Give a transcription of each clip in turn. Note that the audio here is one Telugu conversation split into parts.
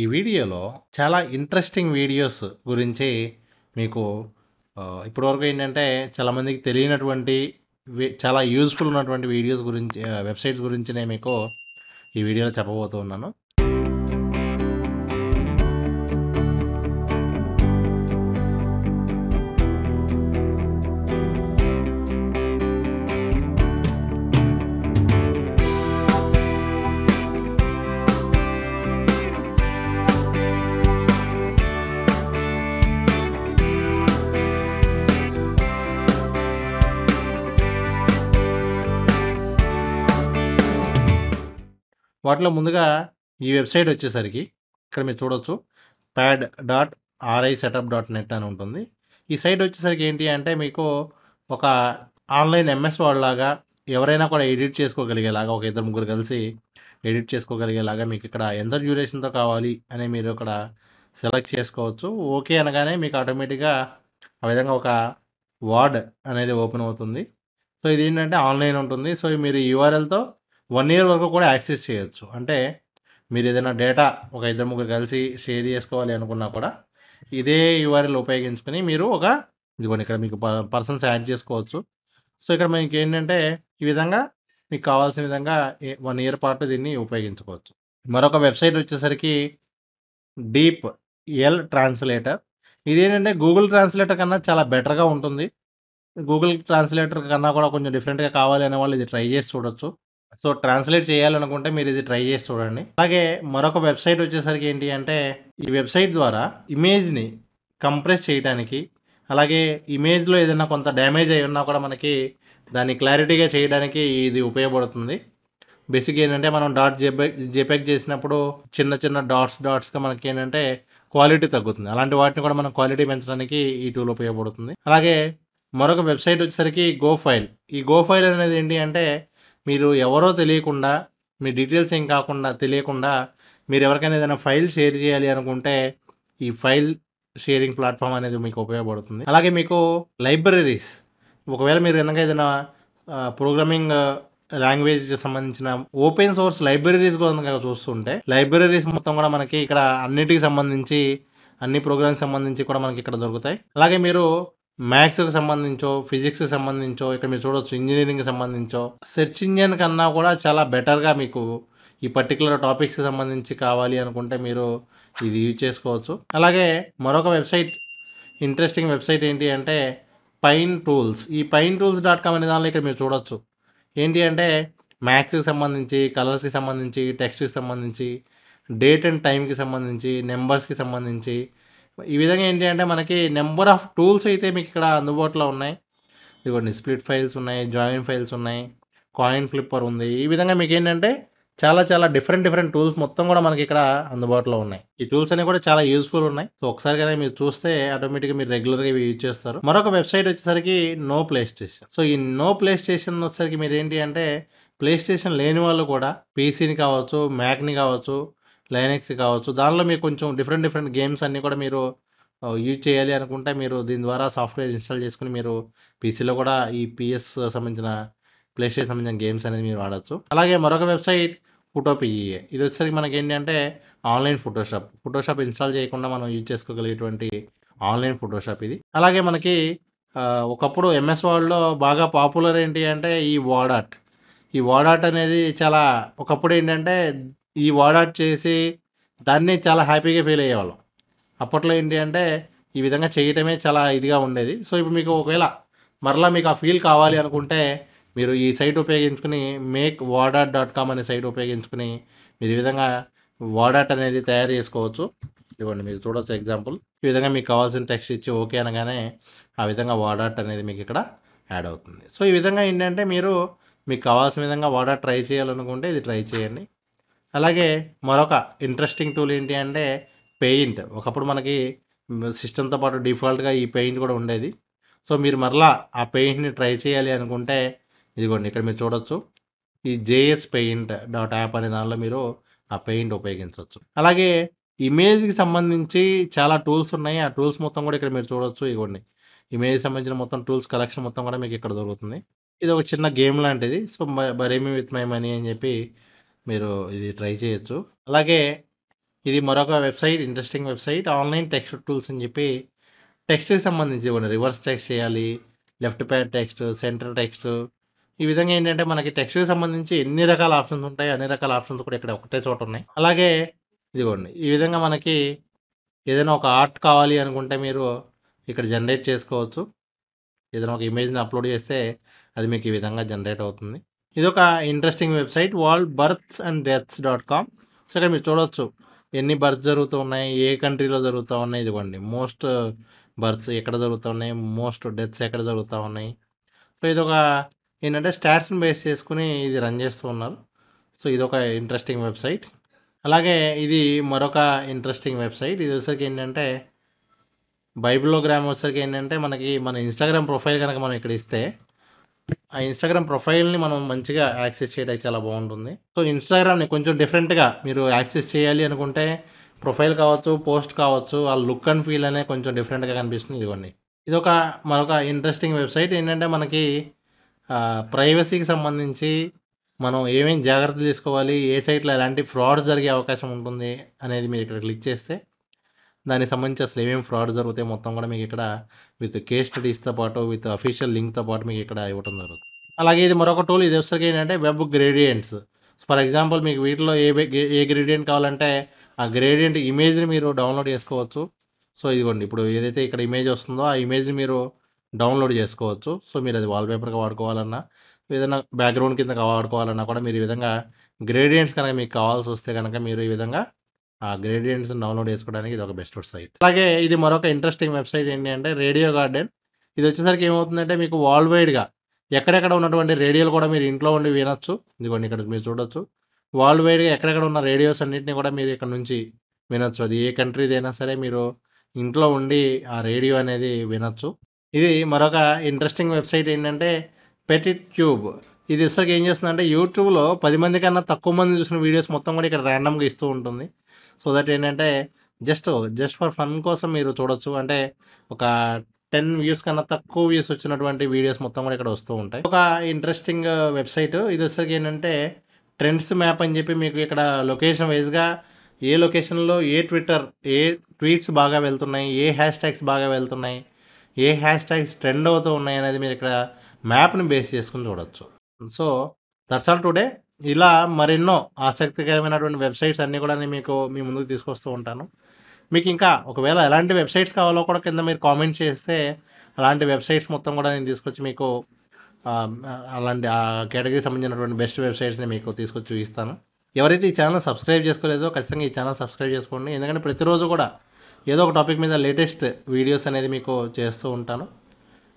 ఈ వీడియోలో చాలా ఇంట్రెస్టింగ్ వీడియోస్ గురించి మీకు ఇప్పటివరకు ఏంటంటే చాలామందికి తెలియనటువంటి చాలా యూజ్ఫుల్ ఉన్నటువంటి వీడియోస్ గురించి వెబ్సైట్స్ గురించి నేను మీకు ఈ వీడియోలో చెప్పబోతున్నాను వాటిలో ముందుగా ఈ వెబ్సైట్ వచ్చేసరికి ఇక్కడ మీరు చూడొచ్చు pad dot RI setup dot net అని ఉంటుంది ఈ సైట్ వచ్చేసరికి ఏంటి అంటే మీకు ఒక ఆన్లైన్ ఎంఎస్ వాళ్ళలాగా ఎవరైనా కూడా ఎడిట్ చేసుకోగలిగేలాగా ఒక ఇద్దరు ముగ్గురు కలిసి ఎడిట్ చేసుకోగలిగేలాగా మీకు ఇక్కడ ఎంత డ్యూరేషన్తో కావాలి అని మీరు ఇక్కడ సెలెక్ట్ చేసుకోవచ్చు ఓకే అనగానే మీకు ఆటోమేటిక్గా ఆ విధంగా ఒక వార్డ్ అనేది ఓపెన్ అవుతుంది సో ఇది ఏంటంటే ఆన్లైన్ ఉంటుంది సో మీరు యూఆర్ఎల్తో వన్ ఇయర్ వరకు కూడా యాక్సెస్ చేయొచ్చు అంటే మీరు ఏదైనా డేటా ఒక ఇద్దరు ముగ్గురు కలిసి షేర్ చేసుకోవాలి అనుకున్నా కూడా ఇదే యూఆర్ఎల్ ఉపయోగించుకొని మీరు ఒక ఇదిగోండి ఇక్కడ మీకు పర్సన్స్ యాడ్ చేసుకోవచ్చు సో ఇక్కడ మీకు ఏంటంటే ఈ విధంగా మీకు కావాల్సిన విధంగా వన్ ఇయర్ పాటు దీన్ని ఉపయోగించుకోవచ్చు మరొక వెబ్సైట్ వచ్చేసరికి డీప్ ఎల్ ట్రాన్స్లేటర్ ఇదేంటంటే గూగుల్ ట్రాన్స్లేటర్ కన్నా చాలా బెటర్గా ఉంటుంది గూగుల్ ట్రాన్స్లేటర్ కన్నా కూడా కొంచెం డిఫరెంట్గా కావాలి అనే వాళ్ళు ఇది ట్రై చేసి చూడొచ్చు సో ట్రాన్స్లేట్ చేయాలనుకుంటే మీరు ఇది ట్రై చేసి చూడండి అలాగే మరొక వెబ్సైట్ వచ్చేసరికి ఏంటి అంటే ఈ వెబ్సైట్ ద్వారా ఇమేజ్ని కంప్రెస్ చేయడానికి అలాగే ఇమేజ్లో ఏదైనా కొంత డ్యామేజ్ అయి ఉన్నా కూడా మనకి దాన్ని క్లారిటీగా చేయడానికి ఇది ఉపయోగపడుతుంది బేసిక్ ఏంటంటే మనం డాట్ జెపెక్ జెపెక్ చేసినప్పుడు చిన్న చిన్న డాట్స్ డాట్స్గా మనకి ఏంటంటే క్వాలిటీ తగ్గుతుంది అలాంటి వాటిని కూడా మనం క్వాలిటీ పెంచడానికి ఈ టూల్ ఉపయోగపడుతుంది అలాగే మరొక వెబ్సైట్ వచ్చేసరికి గో ఫైల్ ఈ గో ఫైల్ అనేది ఏంటి అంటే మీరు ఎవరో తెలియకుండా మీ డీటెయిల్స్ ఏం కాకుండా తెలియకుండా మీరు ఎవరికైనా ఏదైనా ఫైల్ షేర్ చేయాలి అనుకుంటే ఈ ఫైల్ షేరింగ్ ప్లాట్ఫామ్ అనేది మీకు ఉపయోగపడుతుంది అలాగే మీకు లైబ్రరీస్ ఒకవేళ మీరు వెనక ఏదైనా ప్రోగ్రామింగ్ లాంగ్వేజ్ సంబంధించిన ఓపెన్ సోర్స్ లైబ్రరీస్ కూడా చూస్తుంటే లైబ్రరీస్ మొత్తం కూడా మనకి ఇక్కడ అన్నిటికి సంబంధించి అన్ని ప్రోగ్రామ్స్ సంబంధించి కూడా మనకి ఇక్కడ దొరుకుతాయి అలాగే మీరు మ్యాథ్స్కి సంబంధించో ఫిజిక్స్కి సంబంధించో ఇక్కడ మీరు చూడవచ్చు ఇంజనీరింగ్కి సంబంధించో సెర్చ్ ఇంజిన్ కన్నా కూడా చాలా బెటర్గా మీకు ఈ పర్టికులర్ టాపిక్స్కి సంబంధించి కావాలి అనుకుంటే మీరు ఇది యూజ్ చేసుకోవచ్చు అలాగే మరొక వెబ్సైట్ ఇంట్రెస్టింగ్ వెబ్సైట్ ఏంటి అంటే పైన్ టూల్స్ ఈ పైన్ టూల్స్ డాట్ కామ్ అనే దానిలో ఇక్కడ మీరు చూడవచ్చు ఏంటి అంటే మ్యాథ్స్కి సంబంధించి కలర్స్కి సంబంధించి టెక్స్ట్కి సంబంధించి డేట్ అండ్ టైంకి సంబంధించి నెంబర్స్కి సంబంధించి ఈ విధంగా ఏంటి అంటే మనకి నెంబర్ ఆఫ్ టూల్స్ అయితే మీకు ఇక్కడ అందుబాటులో ఉన్నాయి ఇదిగోండి స్ప్లిట్ ఫైల్స్ ఉన్నాయి జాయిన్ ఫైల్స్ ఉన్నాయి కాయిన్ ఫ్లిప్పర్ ఉంది ఈ విధంగా మీకు ఏంటంటే చాలా చాలా డిఫరెంట్ డిఫరెంట్ టూల్స్ మొత్తం కూడా మనకి ఇక్కడ అందుబాటులో ఉన్నాయి ఈ టూల్స్ అనేవి కూడా చాలా యూస్ఫుల్ ఉన్నాయి సో ఒకసారి కదా మీరు చూస్తే ఆటోమేటిక్గా మీరు రెగ్యులర్గా ఇవి యూజ్ చేస్తారు మరొక వెబ్సైట్ వచ్చేసరికి నో ప్లే స్టేషన్ సో ఈ నో ప్లే స్టేషన్ వచ్చేసరికి మీరు ఏంటి అంటే ప్లే స్టేషన్ లేని వాళ్ళు కూడా పీసీని కావచ్చు మ్యాక్ని కావచ్చు లైనెక్స్ కావచ్చు దానిలో మీకు కొంచెం డిఫరెంట్ డిఫరెంట్ గేమ్స్ అన్నీ కూడా మీరు యూజ్ చేయాలి అనుకుంటే మీరు దీని ద్వారా సాఫ్ట్వేర్ ఇన్స్టాల్ చేసుకుని మీరు పీసీలో కూడా ఈ పిఎస్ సంబంధించిన స్టేషన్ సంబంధించిన గేమ్స్ అనేది మీరు ఆడవచ్చు అలాగే మరొక వెబ్సైట్ ఫోటోపిఈఏ e ఇది వచ్చేసరికి మనకి ఏంటంటే ఆన్లైన్ ఫోటోషాప్ ఫోటోషాప్ ఇన్స్టాల్ చేయకుండా మనం యూజ్ చేసుకోగలిగేటువంటి ఆన్లైన్ ఫోటోషాప్ ఇది అలాగే మనకి ఒకప్పుడు ఎంఎస్ వర్డ్లో బాగా పాపులర్ ఏంటి అంటే ఈ వాడాట్ ఈ వాడాట్ అనేది చాలా ఒకప్పుడు ఏంటంటే ఈ వాడాట్ చేసి దాన్నే చాలా హ్యాపీగా ఫీల్ అయ్యేవాళ్ళం అప్పట్లో ఏంటి అంటే ఈ విధంగా చేయటమే చాలా ఇదిగా ఉండేది సో ఇప్పుడు మీకు ఒకవేళ మరలా మీకు ఆ ఫీల్ కావాలి అనుకుంటే మీరు ఈ సైట్ ఉపయోగించుకుని మేక్ వాడాట్ డాట్ కామ్ అనే సైట్ ఉపయోగించుకుని మీరు ఈ విధంగా వాడాట్ అనేది తయారు చేసుకోవచ్చు ఇవ్వండి మీరు చూడవచ్చు ఎగ్జాంపుల్ ఈ విధంగా మీకు కావాల్సిన టెక్స్ట్ ఇచ్చి ఓకే అనగానే ఆ విధంగా వాడాట్ అనేది మీకు ఇక్కడ యాడ్ అవుతుంది సో ఈ విధంగా ఏంటంటే మీరు మీకు కావాల్సిన విధంగా వాడాట్ ట్రై చేయాలనుకుంటే ఇది ట్రై చేయండి అలాగే మరొక ఇంట్రెస్టింగ్ టూల్ ఏంటి అంటే పెయింట్ ఒకప్పుడు మనకి సిస్టంతో పాటు డిఫాల్ట్గా ఈ పెయింట్ కూడా ఉండేది సో మీరు మరలా ఆ పెయింట్ని ట్రై చేయాలి అనుకుంటే ఇదిగోండి ఇక్కడ మీరు చూడొచ్చు ఈ జేఎస్ పెయింట్ డాట్ యాప్ అనే దానిలో మీరు ఆ పెయింట్ ఉపయోగించవచ్చు అలాగే ఇమేజ్కి సంబంధించి చాలా టూల్స్ ఉన్నాయి ఆ టూల్స్ మొత్తం కూడా ఇక్కడ మీరు చూడొచ్చు ఇవ్వండి ఇమేజ్ సంబంధించిన మొత్తం టూల్స్ కలెక్షన్ మొత్తం కూడా మీకు ఇక్కడ దొరుకుతుంది ఇది ఒక చిన్న గేమ్ లాంటిది సో మరేమి విత్ మై మనీ అని చెప్పి మీరు ఇది ట్రై చేయొచ్చు అలాగే ఇది మరొక website interesting website online text tools అని చెప్పి టెక్స్ట్కి సంబంధించి ఇవ్వండి రివర్స్ టెక్స్ట్ చేయాలి left pad text centre text ఈ విధంగా ఏంటంటే మనకి టెక్స్ట్కి సంబంధించి ఎన్ని రకాల ఆప్షన్స్ ఉంటాయి అన్ని రకాల ఆప్షన్స్ కూడా ఇక్కడ ఒకటే చోట ఉన్నాయి అలాగే ఇదిగోండి ఈ విధంగా మనకి ఏదైనా ఒక ఆర్ట్ కావాలి అనుకుంటే మీరు ఇక్కడ జనరేట్ చేసుకోవచ్చు ఏదైనా ఒక ఇమేజ్ని అప్లోడ్ చేస్తే అది మీకు ఈ విధంగా జనరేట్ అవుతుంది ఇదొక interesting website world births and deaths dot com so ఇక్కడ మీరు చూడవచ్చు ఎన్ని బర్త్స్ జరుగుతూ ఉన్నాయి ఏ కంట్రీలో జరుగుతూ ఉన్నాయి ఇదిగోండి మోస్ట్ బర్త్స్ uh, ఎక్కడ జరుగుతూ ఉన్నాయి మోస్ట్ డెత్స్ ఎక్కడ జరుగుతూ ఉన్నాయి సో ఇది ఒక ఏంటంటే స్టాట్స్ని బేస్ చేసుకుని ఇది రన్ చేస్తూ ఉన్నారు సో ఇది ఒక ఇంట్రెస్టింగ్ వెబ్సైట్ అలాగే ఇది మరొక ఇంట్రెస్టింగ్ వెబ్సైట్ ఇది వచ్చేసరికి ఏంటంటే బైబిలోగ్రామ్ వచ్చేసరికి ఏంటంటే మనకి మన ఇన్స్టాగ్రామ్ ప్రొఫైల్ కనుక మనం ఇక్కడ ఇస్తే ఆ ఇన్స్టాగ్రామ్ ప్రొఫైల్ని మనం మంచిగా యాక్సెస్ చేయడానికి చాలా బాగుంటుంది సో ఇన్స్టాగ్రామ్ని కొంచెం డిఫరెంట్గా మీరు యాక్సెస్ చేయాలి అనుకుంటే ప్రొఫైల్ కావచ్చు పోస్ట్ కావచ్చు ఆ లుక్ అండ్ ఫీల్ అనే కొంచెం డిఫరెంట్గా కనిపిస్తుంది ఇదిగోండి ఇది ఒక మరొక ఇంట్రెస్టింగ్ వెబ్సైట్ ఏంటంటే మనకి ప్రైవసీకి సంబంధించి మనం ఏమేమి జాగ్రత్తలు తీసుకోవాలి ఏ సైట్లో ఎలాంటి ఫ్రాడ్స్ జరిగే అవకాశం ఉంటుంది అనేది మీరు ఇక్కడ క్లిక్ చేస్తే దానికి సంబంధించి అసలు ఏమేమి ఫ్రాడ్ జరుగుతాయి మొత్తం కూడా మీకు ఇక్కడ విత్ కేస్ స్టడీస్తో పాటు విత్ అఫీషియల్ లింక్తో పాటు మీకు ఇక్కడ ఇవ్వడం జరుగుతుంది అలాగే ఇది మరొక టూల్ ఇది ఒకసారి ఏంటంటే వెబ్ గ్రేడియంట్స్ ఫర్ ఎగ్జాంపుల్ మీకు వీటిలో ఏ ఏ గ్రేడియంట్ కావాలంటే ఆ గ్రేడియంట్ ఇమేజ్ని మీరు డౌన్లోడ్ చేసుకోవచ్చు సో ఇదిగోండి ఇప్పుడు ఏదైతే ఇక్కడ ఇమేజ్ వస్తుందో ఆ ఇమేజ్ని మీరు డౌన్లోడ్ చేసుకోవచ్చు సో మీరు అది వాల్పేపర్గా వాడుకోవాలన్నా ఏదైనా బ్యాక్గ్రౌండ్ కింద వాడుకోవాలన్నా కూడా మీరు ఈ విధంగా గ్రేడియంట్స్ కనుక మీకు కావాల్సి వస్తే కనుక మీరు ఈ విధంగా ఆ గ్రేడియంట్స్ డౌన్లోడ్ చేసుకోవడానికి ఇది ఒక బెస్ట్ సైట్ అలాగే ఇది మరొక ఇంట్రెస్టింగ్ వెబ్సైట్ ఏంటి అంటే రేడియో గార్డెన్ ఇది వచ్చేసరికి ఏమవుతుందంటే మీకు వరల్డ్ వైడ్గా ఎక్కడెక్కడ ఉన్నటువంటి రేడియోలు కూడా మీరు ఇంట్లో ఉండి వినొచ్చు ఇదిగోండి ఇక్కడ మీరు చూడొచ్చు వరల్డ్ వైడ్గా ఎక్కడెక్కడ ఉన్న రేడియోస్ అన్నింటినీ కూడా మీరు ఇక్కడ నుంచి వినొచ్చు అది ఏ కంట్రీదైనా సరే మీరు ఇంట్లో ఉండి ఆ రేడియో అనేది వినొచ్చు ఇది మరొక ఇంట్రెస్టింగ్ వెబ్సైట్ ఏంటంటే పెటిట్ ట్యూబ్ ఇది ఇసక్ ఏం చేస్తుందంటే యూట్యూబ్లో పది మంది కన్నా తక్కువ మంది చూసిన వీడియోస్ మొత్తం కూడా ఇక్కడ ర్యాండమ్గా ఇస్తూ ఉంటుంది సో దట్ ఏంటంటే జస్ట్ జస్ట్ ఫర్ ఫన్ కోసం మీరు చూడొచ్చు అంటే ఒక టెన్ వ్యూస్ కన్నా తక్కువ వ్యూస్ వచ్చినటువంటి వీడియోస్ మొత్తం కూడా ఇక్కడ వస్తూ ఉంటాయి ఒక ఇంట్రెస్టింగ్ వెబ్సైట్ ఇది వచ్చేసరికి ఏంటంటే ట్రెండ్స్ మ్యాప్ అని చెప్పి మీకు ఇక్కడ లొకేషన్ వైజ్గా ఏ లొకేషన్లో ఏ ట్విట్టర్ ఏ ట్వీట్స్ బాగా వెళ్తున్నాయి ఏ హ్యాష్ ట్యాగ్స్ బాగా వెళ్తున్నాయి ఏ హ్యాష్ ట్యాగ్స్ ట్రెండ్ అవుతూ ఉన్నాయి అనేది మీరు ఇక్కడ మ్యాప్ని బేస్ చేసుకుని చూడవచ్చు సో దట్స్ ఆల్ టుడే ఇలా మరెన్నో ఆసక్తికరమైనటువంటి వెబ్సైట్స్ అన్నీ కూడా నేను మీకు మీ ముందుకు తీసుకొస్తూ ఉంటాను మీకు ఇంకా ఒకవేళ ఎలాంటి వెబ్సైట్స్ కావాలో కూడా కింద మీరు కామెంట్ చేస్తే అలాంటి వెబ్సైట్స్ మొత్తం కూడా నేను తీసుకొచ్చి మీకు అలాంటి ఆ కేటగిరీకి సంబంధించినటువంటి బెస్ట్ వెబ్సైట్స్ని మీకు తీసుకొచ్చి చూపిస్తాను ఎవరైతే ఈ ఛానల్ సబ్స్క్రైబ్ చేసుకోలేదో ఖచ్చితంగా ఈ ఛానల్ సబ్స్క్రైబ్ చేసుకోండి ఎందుకంటే ప్రతిరోజు కూడా ఏదో ఒక టాపిక్ మీద లేటెస్ట్ వీడియోస్ అనేది మీకు చేస్తూ ఉంటాను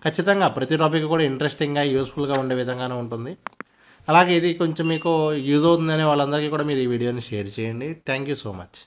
ఖచ్చితంగా ప్రతి టాపిక్ కూడా ఇంట్రెస్టింగ్గా యూస్ఫుల్గా ఉండే విధంగానే ఉంటుంది అలాగే ఇది కొంచెం మీకు యూజ్ అవుతుందనే వాళ్ళందరికీ కూడా మీరు ఈ వీడియోని షేర్ చేయండి థ్యాంక్ యూ సో మచ్